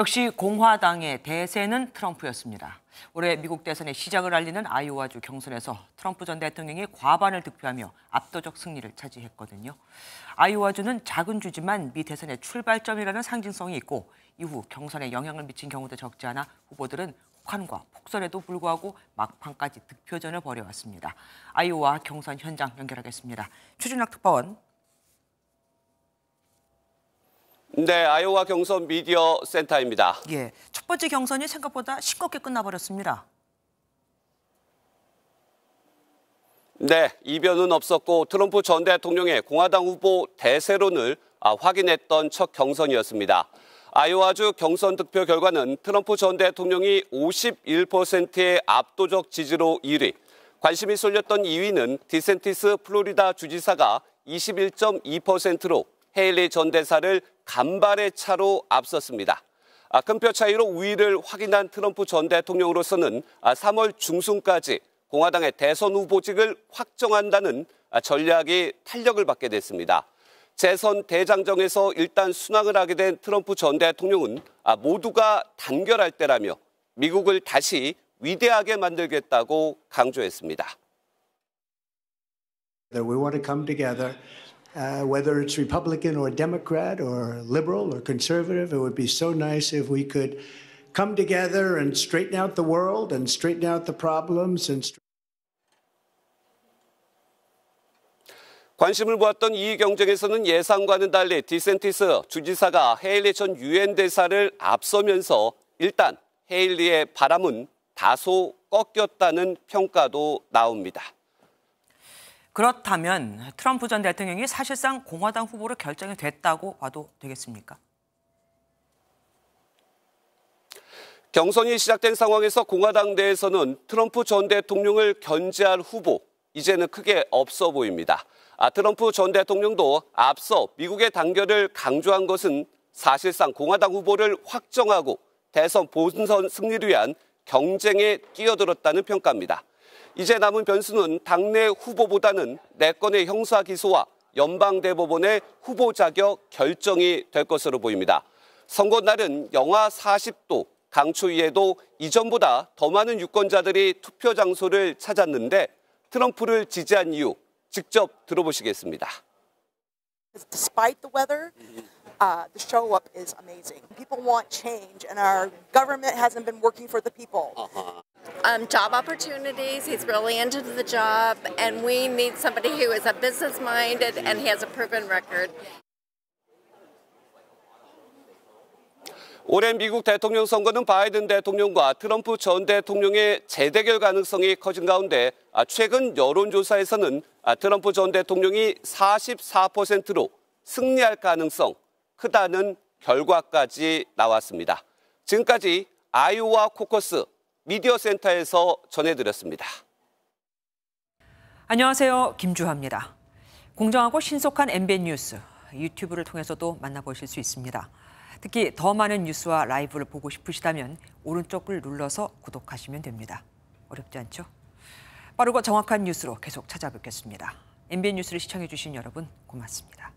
역시 공화당의 대세는 트럼프였습니다. 올해 미국 대선의 시작을 알리는 아이오와주 경선에서 트럼프 전 대통령이 과반을 득표하며 압도적 승리를 차지했거든요. 아이오와주는 작은 주지만 미 대선의 출발점이라는 상징성이 있고 이후 경선에 영향을 미친 경우도 적지 않아 후보들은 혹한과 폭설에도 불구하고 막판까지 득표전을 벌여왔습니다. 아이오와 경선 현장 연결하겠습니다. 추진학 특파원 네, 아이오와 경선 미디어 센터입니다. 예, 첫 번째 경선이 생각보다 시끄럽게 끝나버렸습니다. 네, 이변은 없었고 트럼프 전 대통령의 공화당 후보 대세론을 아, 확인했던 첫 경선이었습니다. 아이오와주 경선 득표 결과는 트럼프 전 대통령이 51%의 압도적 지지로 1위, 관심이 쏠렸던 2위는 디센티스 플로리다 주지사가 21.2%로 헤일리 전 대사를 간발의 차로 앞섰습니다. 아, 큰표 차이로 우위를 확인한 트럼프 전 대통령으로서는 3월 아, 중순까지 공화당의 대선 후보직을 확정한다는 아, 전략이 탄력을 받게 됐습니다. 재선 대장정에서 일단 순항을 하게 된 트럼프 전 대통령은 모두가 단결할 때라며 미국을 다시 위대하게 만들겠다고 강조했습니다. We want to come together uh, whether it's Republican or Democrat or liberal or conservative. It would be so nice if we could come together and straighten out the world and straighten out the problems and. 관심을 보았던 이 경쟁에서는 예상과는 달리 디센티스 주지사가 헤일리 전 유엔 대사를 앞서면서 일단 헤일리의 바람은 다소 꺾였다는 평가도 나옵니다. 그렇다면 트럼프 전 대통령이 사실상 공화당 후보로 결정이 됐다고 봐도 되겠습니까? 경선이 시작된 상황에서 공화당 내에서는 트럼프 전 대통령을 견제할 후보 이제는 크게 없어 보입니다. 아, 트럼프 전 대통령도 앞서 미국의 단결을 강조한 것은 사실상 공화당 후보를 확정하고 대선 본선 승리를 위한 경쟁에 뛰어들었다는 평가입니다. 이제 남은 변수는 당내 후보보다는 내 네 건의 형사 기소와 연방대법원의 후보 자격 결정이 될 것으로 보입니다. 선거 날은 영하 40도, 강추위에도 이전보다 더 많은 유권자들이 투표 장소를 찾았는데 트럼프를 지지한 이유 직접 들어보시겠습니다. Despite the weather, uh, the show up is amazing. People want change, and our government hasn't been working for the people. Uh-huh. Um, job opportunities. He's really into the job, and we need somebody who is a business minded and has a proven record. 올해 미국 대통령 선거는 바이든 대통령과 트럼프 전 대통령의 재대결 가능성이 커진 가운데 최근 여론조사에서는 트럼프 전 대통령이 44%로 승리할 가능성 크다는 결과까지 나왔습니다. 지금까지 아이오와 코커스 미디어 센터에서 전해드렸습니다. 안녕하세요. 김주화입니다. 공정하고 신속한 MBN 뉴스 유튜브를 통해서도 만나보실 수 있습니다. 특히 더 많은 뉴스와 라이브를 보고 싶으시다면 오른쪽을 눌러서 구독하시면 됩니다. 어렵지 않죠? 빠르고 정확한 뉴스로 계속 찾아뵙겠습니다. MBN 뉴스를 시청해주신 여러분 고맙습니다.